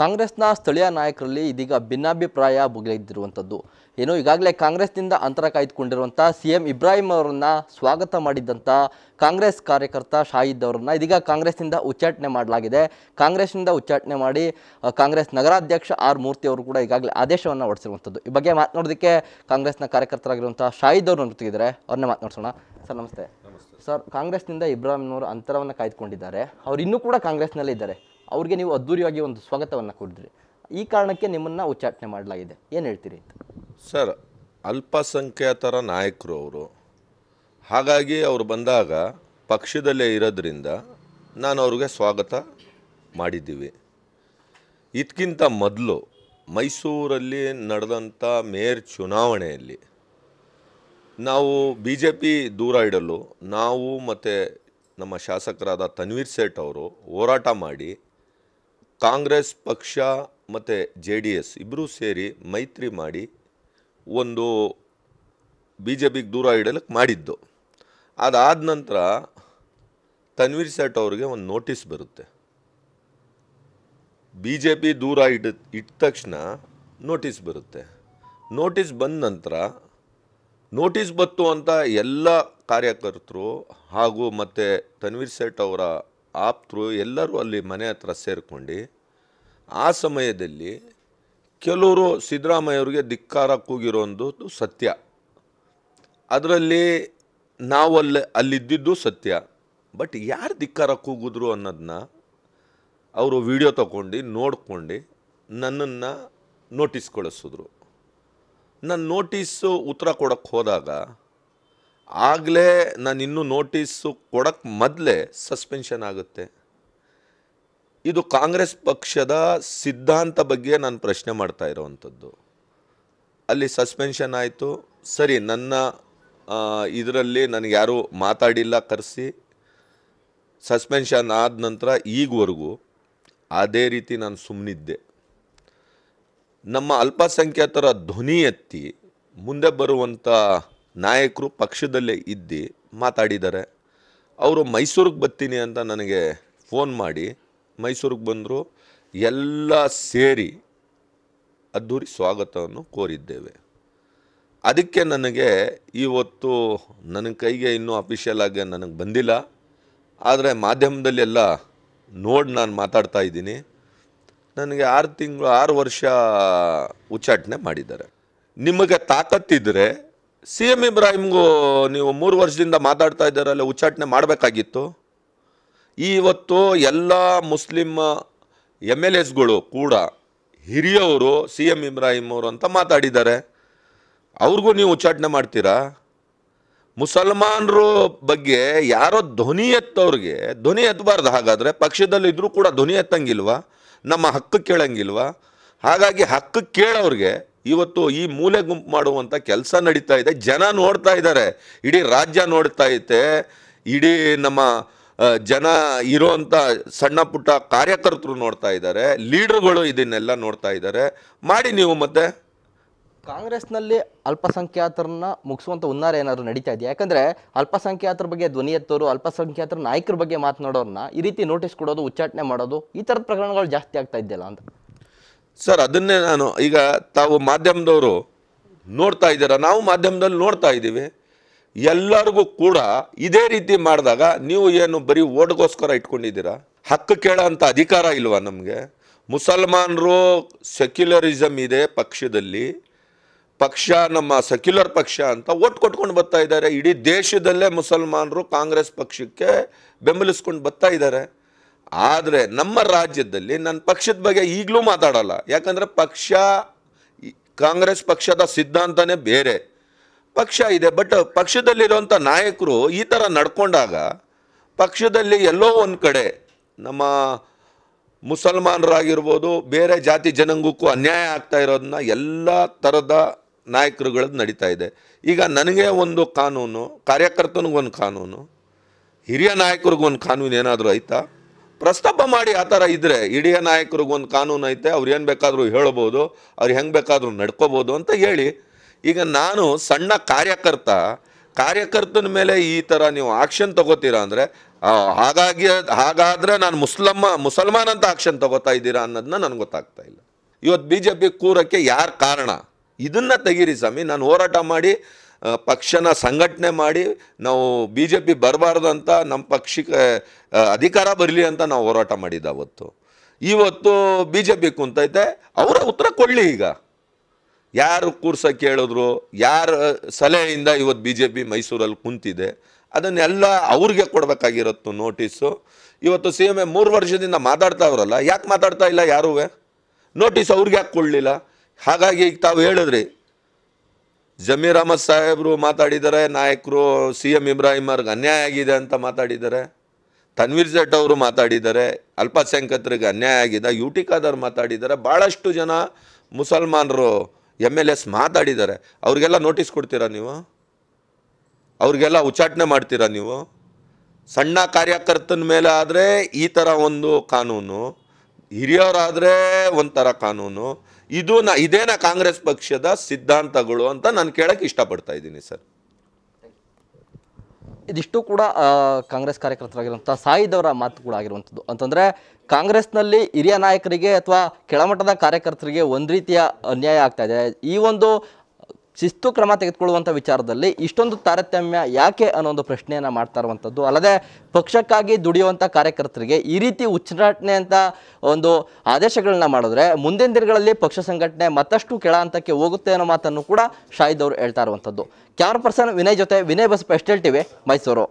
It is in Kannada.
ಕಾಂಗ್ರೆಸ್ನ ಸ್ಥಳೀಯ ನಾಯಕರಲ್ಲಿ ಇದೀಗ ಭಿನ್ನಾಭಿಪ್ರಾಯ ಬಗೆದಿರುವಂಥದ್ದು ಏನು ಈಗಾಗಲೇ ಕಾಂಗ್ರೆಸ್ನಿಂದ ಅಂತರ ಕಾಯ್ದುಕೊಂಡಿರುವಂಥ ಸಿ ಎಂ ಇಬ್ರಾಹಿಂ ಅವರನ್ನ ಸ್ವಾಗತ ಮಾಡಿದ್ದಂಥ ಕಾಂಗ್ರೆಸ್ ಕಾರ್ಯಕರ್ತ ಶಾಹಿದ್ ಅವರನ್ನು ಇದೀಗ ಕಾಂಗ್ರೆಸ್ನಿಂದ ಉಚ್ಚಾಟನೆ ಮಾಡಲಾಗಿದೆ ಕಾಂಗ್ರೆಸ್ನಿಂದ ಉಚ್ಚಾಟನೆ ಮಾಡಿ ಕಾಂಗ್ರೆಸ್ ನಗರಾಧ್ಯಕ್ಷ ಆರ್ ಮೂರ್ತಿ ಅವರು ಕೂಡ ಈಗಾಗಲೇ ಆದೇಶವನ್ನು ಹೊರಡಿಸಿರುವಂಥದ್ದು ಈ ಬಗ್ಗೆ ಮಾತನಾಡೋದಕ್ಕೆ ಕಾಂಗ್ರೆಸ್ನ ಕಾರ್ಯಕರ್ತರಾಗಿರುವಂಥ ಶಾಹಿದ್ ಅವರು ಇದ್ದಾರೆ ಅವ್ರನ್ನೇ ಮಾತನಾಡ್ಸೋಣ ಸರ್ ನಮಸ್ತೆ ಸರ್ ಕಾಂಗ್ರೆಸ್ನಿಂದ ಇಬ್ರಾಹಿಂ ಅವರು ಅಂತರವನ್ನು ಕಾಯ್ದುಕೊಂಡಿದ್ದಾರೆ ಅವರು ಇನ್ನೂ ಕೂಡ ಕಾಂಗ್ರೆಸ್ನಲ್ಲೇ ಇದ್ದಾರೆ ಅವ್ರಿಗೆ ನೀವು ಅದ್ದೂರಿಯಾಗಿ ಒಂದು ಸ್ವಾಗತವನ್ನು ಕೊಡಿದ್ರಿ ಈ ಕಾರಣಕ್ಕೆ ನಿಮ್ಮನ್ನು ಉಚ್ಚಾಟನೆ ಮಾಡಲಾಗಿದೆ ಏನು ಹೇಳ್ತೀರಿ ಸರ್ ಅಲ್ಪಸಂಖ್ಯಾತರ ನಾಯಕರು ಅವರು ಹಾಗಾಗಿ ಅವರು ಬಂದಾಗ ಪಕ್ಷದಲ್ಲೇ ಇರೋದ್ರಿಂದ ನಾನು ಅವ್ರಿಗೆ ಸ್ವಾಗತ ಮಾಡಿದ್ದೀವಿ ಇದಕ್ಕಿಂತ ಮೊದಲು ಮೈಸೂರಲ್ಲಿ ನಡೆದಂಥ ಮೇಯರ್ ಚುನಾವಣೆಯಲ್ಲಿ ನಾವು ಬಿ ಜೆ ಪಿ ದೂರ ಇಡಲು ನಾವು ಮತ್ತು ನಮ್ಮ ಶಾಸಕರಾದ ತನ್ವೀರ್ ಸೇಠ್ ಅವರು ಹೋರಾಟ ಮಾಡಿ ಕಾಂಗ್ರೆಸ್ ಪಕ್ಷ ಮತ್ತು ಜೆ ಡಿ ಎಸ್ ಇಬ್ಬರೂ ಸೇರಿ ಮೈತ್ರಿ ಮಾಡಿ ಒಂದು ಬಿ ಜೆ ಪಿಗೆ ದೂರ ಇಡಲಿಕ್ಕೆ ಮಾಡಿದ್ದು ಅದಾದ ನಂತರ ತನ್ವೀರ್ ಸೇಠ್ ಅವ್ರಿಗೆ ಒಂದು ನೋಟಿಸ್ ಬರುತ್ತೆ ಬಿ ಜೆ ಪಿ ದೂರ ಇಡ ಇಟ್ಟ ತಕ್ಷಣ ನೋಟಿಸ್ ಬರುತ್ತೆ ನೋಟಿಸ್ ಬಂದ ನಂತರ ನೋಟಿಸ್ ಬತ್ತು ಅಂತ ಎಲ್ಲ ಕಾರ್ಯಕರ್ತರು ಹಾಗೂ ಮತ್ತು ತನ್ವೀರ್ ಸೇಠ್ ಅವರ ಆಪ್ತರು ಎಲ್ಲರೂ ಅಲ್ಲಿ ಮನೆ ಹತ್ರ ಸೇರಿಕೊಂಡು ಆ ಸಮಯದಲ್ಲಿ ಕೆಲವರು ಸಿದ್ದರಾಮಯ್ಯವ್ರಿಗೆ ಧಿಕ್ಕಾರ ಕೂಗಿರೋದು ಸತ್ಯ ಅದರಲ್ಲಿ ನಾವಲ್ಲಿ ಅಲ್ಲಿದ್ದಿದ್ದು ಸತ್ಯ ಬಟ್ ಯಾರು ಧಿಕ್ಕಾರ ಕೂಗಿದ್ರು ಅನ್ನೋದನ್ನ ಅವರು ವಿಡಿಯೋ ತಗೊಂಡು ನೋಡ್ಕೊಂಡು ನನ್ನನ್ನು ನೋಟಿಸ್ ಕಳಿಸಿದ್ರು ನನ್ನ ನೋಟಿಸ್ಸು ಉತ್ತರ ಕೊಡೋಕ್ಕೆ ಹೋದಾಗ ಆಗಲೇ ನಾನು ಇನ್ನೂ ನೋಟಿಸು ಕೊಡೋಕ್ಕೆ ಮೊದಲೇ ಸಸ್ಪೆನ್ಷನ್ ಆಗುತ್ತೆ ಇದು ಕಾಂಗ್ರೆಸ್ ಪಕ್ಷದ ಸಿದ್ಧಾಂತ ಬಗ್ಗೆ ನಾನು ಪ್ರಶ್ನೆ ಮಾಡ್ತಾ ಇರೋವಂಥದ್ದು ಅಲ್ಲಿ ಸಸ್ಪೆನ್ಷನ್ ಆಯಿತು ಸರಿ ನನ್ನ ಇದರಲ್ಲಿ ನನಗೆ ಯಾರೂ ಮಾತಾಡಿಲ್ಲ ಕರೆಸಿ ಸಸ್ಪೆನ್ಷನ್ ಆದ ನಂತರ ಈಗವರೆಗೂ ಅದೇ ರೀತಿ ನಾನು ಸುಮ್ಮನಿದ್ದೆ ನಮ್ಮ ಅಲ್ಪಸಂಖ್ಯಾತರ ಧ್ವನಿ ಎತ್ತಿ ಮುಂದೆ ಬರುವಂಥ ನಾಯಕರು ಪಕ್ಷದಲ್ಲೇ ಇದ್ದು ಮಾತಾಡಿದ್ದಾರೆ ಅವರು ಮೈಸೂರಿಗೆ ಬರ್ತೀನಿ ಅಂತ ನನಗೆ ಫೋನ್ ಮಾಡಿ ಮೈಸೂರಿಗೆ ಬಂದರು ಎಲ್ಲ ಸೇರಿ ಅದ್ದೂರಿ ಸ್ವಾಗತವನ್ನು ಕೋರಿದ್ದೇವೆ ಅದಕ್ಕೆ ನನಗೆ ಇವತ್ತು ನನ್ನ ಕೈಗೆ ಇನ್ನೂ ಅಫಿಷಿಯಲ್ ಆಗಿ ನನಗೆ ಬಂದಿಲ್ಲ ಆದರೆ ಮಾಧ್ಯಮದಲ್ಲೆಲ್ಲ ನೋಡಿ ನಾನು ಮಾತಾಡ್ತಾ ಇದ್ದೀನಿ ನನಗೆ ಆರು ತಿಂಗಳು ಆರು ವರ್ಷ ಉಚ್ಚಾಟನೆ ಮಾಡಿದ್ದಾರೆ ನಿಮಗೆ ತಾಕತ್ತಿದ್ದರೆ ಸಿ ಎಂ ಇಬ್ರಾಹಿಮ್ಗೂ ನೀವು ಮೂರು ವರ್ಷದಿಂದ ಮಾತಾಡ್ತಾ ಇದ್ದಾರಲ್ಲ ಉಚ್ಚಾಟನೆ ಮಾಡಬೇಕಾಗಿತ್ತು ಇವತ್ತು ಎಲ್ಲ ಮುಸ್ಲಿಮ್ ಎಮ್ ಎಲ್ ಎಸ್ಗಳು ಕೂಡ ಹಿರಿಯವರು ಸಿ ಎಂ ಇಬ್ರಾಹಿಂ ಅವರು ಅಂತ ಮಾತಾಡಿದ್ದಾರೆ ಅವ್ರಿಗೂ ನೀವು ಉಚ್ಚಾಟನೆ ಮಾಡ್ತೀರಾ ಮುಸಲ್ಮಾನರು ಬಗ್ಗೆ ಯಾರೋ ಧ್ವನಿ ಎತ್ತವ್ರಿಗೆ ಧ್ವನಿ ಎತ್ತಬಾರ್ದು ಹಾಗಾದರೆ ಪಕ್ಷದಲ್ಲಿದ್ದರೂ ಕೂಡ ಧ್ವನಿ ಎತ್ತಂಗಿಲ್ವಾ ನಮ್ಮ ಹಕ್ಕು ಕೇಳಂಗಿಲ್ವಾ ಹಾಗಾಗಿ ಹಕ್ಕು ಕೇಳೋರಿಗೆ ಇವತ್ತು ಈ ಮೂಲೆ ಗುಂಪು ಮಾಡುವಂಥ ಕೆಲಸ ನಡೀತಾ ಇದೆ ಜನ ನೋಡ್ತಾ ಇದ್ದಾರೆ ಇಡೀ ರಾಜ್ಯ ನೋಡ್ತಾ ಐತೆ ಇಡೀ ನಮ್ಮ ಜನ ಇರೋವಂಥ ಸಣ್ಣ ಪುಟ್ಟ ಕಾರ್ಯಕರ್ತರು ನೋಡ್ತಾ ಇದ್ದಾರೆ ಲೀಡರ್ಗಳು ಇದನ್ನೆಲ್ಲ ನೋಡ್ತಾ ಇದ್ದಾರೆ ಮಾಡಿ ನೀವು ಮತ್ತೆ ಕಾಂಗ್ರೆಸ್ನಲ್ಲಿ ಅಲ್ಪಸಂಖ್ಯಾತರನ್ನ ಮುಗಿಸುವಂಥ ಉನ್ನಾರ ಏನಾದರೂ ನಡೀತಾ ಇದೆಯಾ ಯಾಕಂದರೆ ಅಲ್ಪಸಂಖ್ಯಾತರ ಬಗ್ಗೆ ಧ್ವನಿ ಎತ್ತೋರು ಅಲ್ಪಸಂಖ್ಯಾತರ ನಾಯಕರ ಬಗ್ಗೆ ಮಾತನಾಡೋರನ್ನ ಈ ರೀತಿ ನೋಟಿಸ್ ಕೊಡೋದು ಉಚ್ಚಾಟನೆ ಮಾಡೋದು ಈ ಥರದ ಪ್ರಕರಣಗಳು ಜಾಸ್ತಿ ಆಗ್ತಾ ಇದೆಯಲ್ಲ ಅಂತ ಸರ್ ಅದನ್ನೇ ನಾನು ಈಗ ತಾವು ಮಾಧ್ಯಮದವರು ನೋಡ್ತಾ ಇದ್ದೀರ ನಾವು ಮಾಧ್ಯಮದಲ್ಲಿ ನೋಡ್ತಾ ಇದ್ದೀವಿ ಎಲ್ಲರಿಗೂ ಕೂಡ ಇದೇ ರೀತಿ ಮಾಡಿದಾಗ ನೀವು ಏನು ಬರೀ ಓಟ್ಗೋಸ್ಕರ ಇಟ್ಕೊಂಡಿದ್ದೀರಾ ಹಕ್ಕು ಕೇಳೋ ಅಧಿಕಾರ ಇಲ್ವಾ ನಮಗೆ ಮುಸಲ್ಮಾನರು ಸೆಕ್ಯುಲರಿಸಮ್ ಇದೆ ಪಕ್ಷದಲ್ಲಿ ಪಕ್ಷ ನಮ್ಮ ಸೆಕ್ಯುಲರ್ ಪಕ್ಷ ಅಂತ ಓಟ್ ಕೊಟ್ಕೊಂಡು ಬರ್ತಾ ಇದ್ದಾರೆ ಇಡೀ ದೇಶದಲ್ಲೇ ಮುಸಲ್ಮಾನರು ಕಾಂಗ್ರೆಸ್ ಪಕ್ಷಕ್ಕೆ ಬೆಂಬಲಿಸ್ಕೊಂಡು ಬರ್ತಾ ಇದ್ದಾರೆ ಆದರೆ ನಮ್ಮ ರಾಜ್ಯದಲ್ಲಿ ನನ್ನ ಪಕ್ಷದ ಬಗ್ಗೆ ಈಗಲೂ ಮಾತಾಡಲ್ಲ ಯಾಕಂದರೆ ಪಕ್ಷ ಕಾಂಗ್ರೆಸ್ ಪಕ್ಷದ ಸಿದ್ಧಾಂತನೇ ಬೇರೆ ಪಕ್ಷ ಇದೆ ಬಟ್ ಪಕ್ಷದಲ್ಲಿರುವಂಥ ನಾಯಕರು ಈ ಥರ ನಡ್ಕೊಂಡಾಗ ಪಕ್ಷದಲ್ಲಿ ಎಲ್ಲೋ ಒಂದು ಕಡೆ ನಮ್ಮ ಮುಸಲ್ಮಾನರಾಗಿರ್ಬೋದು ಬೇರೆ ಜಾತಿ ಜನಾಂಗಕ್ಕೂ ಅನ್ಯಾಯ ಆಗ್ತಾ ಇರೋದನ್ನ ಎಲ್ಲ ಥರದ ನಾಯಕರುಗಳದ್ದು ನಡೀತಾ ಇದೆ ಈಗ ನನಗೆ ಒಂದು ಕಾನೂನು ಕಾರ್ಯಕರ್ತನಿಗೊಂದು ಕಾನೂನು ಹಿರಿಯ ನಾಯಕರಿಗೊಂದು ಕಾನೂನು ಏನಾದರೂ ಆಯಿತಾ ಪ್ರಸ್ತಾಪ ಮಾಡಿ ಆ ಥರ ಇದ್ದರೆ ಇಡೀ ನಾಯಕರಿಗೊಂದು ಕಾನೂನು ಐತೆ ಅವ್ರು ಏನು ಬೇಕಾದರೂ ಹೇಳ್ಬೋದು ಅವ್ರು ಹೆಂಗೆ ಬೇಕಾದರೂ ನಡ್ಕೋಬೋದು ಅಂತ ಹೇಳಿ ಈಗ ನಾನು ಸಣ್ಣ ಕಾರ್ಯಕರ್ತ ಕಾರ್ಯಕರ್ತನ ಮೇಲೆ ಈ ಥರ ನೀವು ಆಕ್ಷನ್ ತಗೋತೀರಾ ಅಂದರೆ ಹಾಗಾಗಿ ಹಾಗಾದರೆ ನಾನು ಮುಸ್ಲಮ್ಮ ಮುಸಲ್ಮಾನ್ ಅಂತ ಆಕ್ಷನ್ ತಗೋತಾ ಇದ್ದೀರಾ ಅನ್ನೋದನ್ನ ನನಗೆ ಗೊತ್ತಾಗ್ತಾ ಇಲ್ಲ ಇವತ್ತು ಬಿ ಜೆ ಪಿ ಕೂರಕ್ಕೆ ಯಾರು ಕಾರಣ ಇದನ್ನು ತೆಗೀರಿ ಸ್ವಾಮಿ ನಾನು ಹೋರಾಟ ಮಾಡಿ ಪಕ್ಷನ ಸಂಘಟನೆ ಮಾಡಿ ನಾವು ಬಿ ಜೆ ಪಿ ಬರಬಾರ್ದು ಅಂತ ನಮ್ಮ ಪಕ್ಷಕ್ಕೆ ಅಧಿಕಾರ ಬರಲಿ ಅಂತ ನಾವು ಹೋರಾಟ ಮಾಡಿದ್ದು ಅವತ್ತು ಇವತ್ತು ಬಿ ಜೆ ಪಿ ಕುಂತೈತೆ ಅವರ ಉತ್ತರ ಕೊಡಲಿ ಈಗ ಯಾರು ಕೂರ್ಸ ಕೇಳಿದ್ರು ಯಾರ ಸಲಹೆಯಿಂದ ಇವತ್ತು ಬಿ ಜೆ ಪಿ ಮೈಸೂರಲ್ಲಿ ಕುಂತಿದೆ ಅದನ್ನೆಲ್ಲ ಅವ್ರಿಗೆ ಕೊಡಬೇಕಾಗಿರತ್ತು ನೋಟಿಸು ಇವತ್ತು ಸಿ ಎಮ್ ಎ ಮೂರು ವರ್ಷದಿಂದ ಮಾತಾಡ್ತಾವ್ರಲ್ಲ ಯಾಕೆ ಮಾತಾಡ್ತಾ ಇಲ್ಲ ಯಾರೂ ನೋಟಿಸ್ ಅವ್ರಿಗೆ ಯಾಕೆ ಕೊಡಲಿಲ್ಲ ಹಾಗಾಗಿ ಈಗ ತಾವು ಹೇಳಿದ್ರಿ ಜಮೀರ್ ಅಹಮದ್ ಸಾಹೇಬರು ಮಾತಾಡಿದ್ದಾರೆ ನಾಯಕರು ಸಿ ಎಂ ಇಬ್ರಾಹಿಂ ಅವ್ರಿಗೆ ಅನ್ಯಾಯ ಆಗಿದೆ ಅಂತ ಮಾತಾಡಿದ್ದಾರೆ ತನ್ವೀರ್ ಜಟ್ ಅವರು ಮಾತಾಡಿದ್ದಾರೆ ಅಲ್ಪಸಂಖ್ಯಾತರಿಗೆ ಅನ್ಯಾಯ ಆಗಿದೆ ಯು ಖಾದರ್ ಮಾತಾಡಿದ್ದಾರೆ ಭಾಳಷ್ಟು ಜನ ಮುಸಲ್ಮಾನರು ಎಮ್ ಎಲ್ ಎಸ್ ಮಾತಾಡಿದ್ದಾರೆ ಅವ್ರಿಗೆಲ್ಲ ನೋಟಿಸ್ ಕೊಡ್ತೀರಾ ನೀವು ಅವ್ರಿಗೆಲ್ಲ ಉಚ್ಚಾಟನೆ ಮಾಡ್ತೀರಾ ನೀವು ಸಣ್ಣ ಕಾರ್ಯಕರ್ತನ ಮೇಲೆ ಆದರೆ ಈ ಥರ ಒಂದು ಕಾನೂನು ಹಿರಿಯವರಾದರೆ ಒಂಥರ ಕಾನೂನು ಇದು ನಾ ಇದೇನ ಕಾಂಗ್ರೆಸ್ ಪಕ್ಷದ ಸಿದ್ಧಾಂತಗಳು ಅಂತ ನಾನು ಕೇಳಕ್ಕೆ ಇಷ್ಟಪಡ್ತಾ ಇದ್ದೀನಿ ಸರ್ ಇದಿಷ್ಟು ಕೂಡ ಕಾಂಗ್ರೆಸ್ ಕಾರ್ಯಕರ್ತರಾಗಿರುವಂಥ ಸಾಯಿದವರ ಮಾತುಗಳಾಗಿರುವಂಥದ್ದು ಅಂತಂದರೆ ಕಾಂಗ್ರೆಸ್ನಲ್ಲಿ ಹಿರಿಯ ನಾಯಕರಿಗೆ ಅಥವಾ ಕೆಳಮಟ್ಟದ ಕಾರ್ಯಕರ್ತರಿಗೆ ಒಂದು ರೀತಿಯ ಅನ್ಯಾಯ ಆಗ್ತಾ ಇದೆ ಈ ಒಂದು ಶಿಸ್ತು ಕ್ರಮ ತೆಗೆದುಕೊಳ್ಳುವಂಥ ವಿಚಾರದಲ್ಲಿ ಇಷ್ಟೊಂದು ತಾರತಮ್ಯ ಯಾಕೆ ಅನ್ನೋ ಒಂದು ಪ್ರಶ್ನೆಯನ್ನು ಮಾಡ್ತಾ ಇರುವಂಥದ್ದು ಅಲ್ಲದೆ ಪಕ್ಷಕ್ಕಾಗಿ ದುಡಿಯುವಂಥ ಕಾರ್ಯಕರ್ತರಿಗೆ ಈ ರೀತಿ ಉಚ್ಚಾಟನೆ ಅಂತ ಒಂದು ಆದೇಶಗಳನ್ನ ಮಾಡಿದ್ರೆ ಮುಂದಿನ ದಿನಗಳಲ್ಲಿ ಪಕ್ಷ ಸಂಘಟನೆ ಮತ್ತಷ್ಟು ಕೆಳ ಹಂತಕ್ಕೆ ಹೋಗುತ್ತೆ ಅನ್ನೋ ಮಾತನ್ನು ಕೂಡ ಶಾಹಿದ್ ಅವರು ಹೇಳ್ತಾ ಇರುವಂಥದ್ದು ಕ್ಯಾಮ್ರಾ ಪರ್ಸನ್ ವಿನಯ್ ಜೊತೆ ವಿನಯ್ ಬಸಪ್ಪ ಹೇಳ್ತೀವಿ ಮೈಸೂರು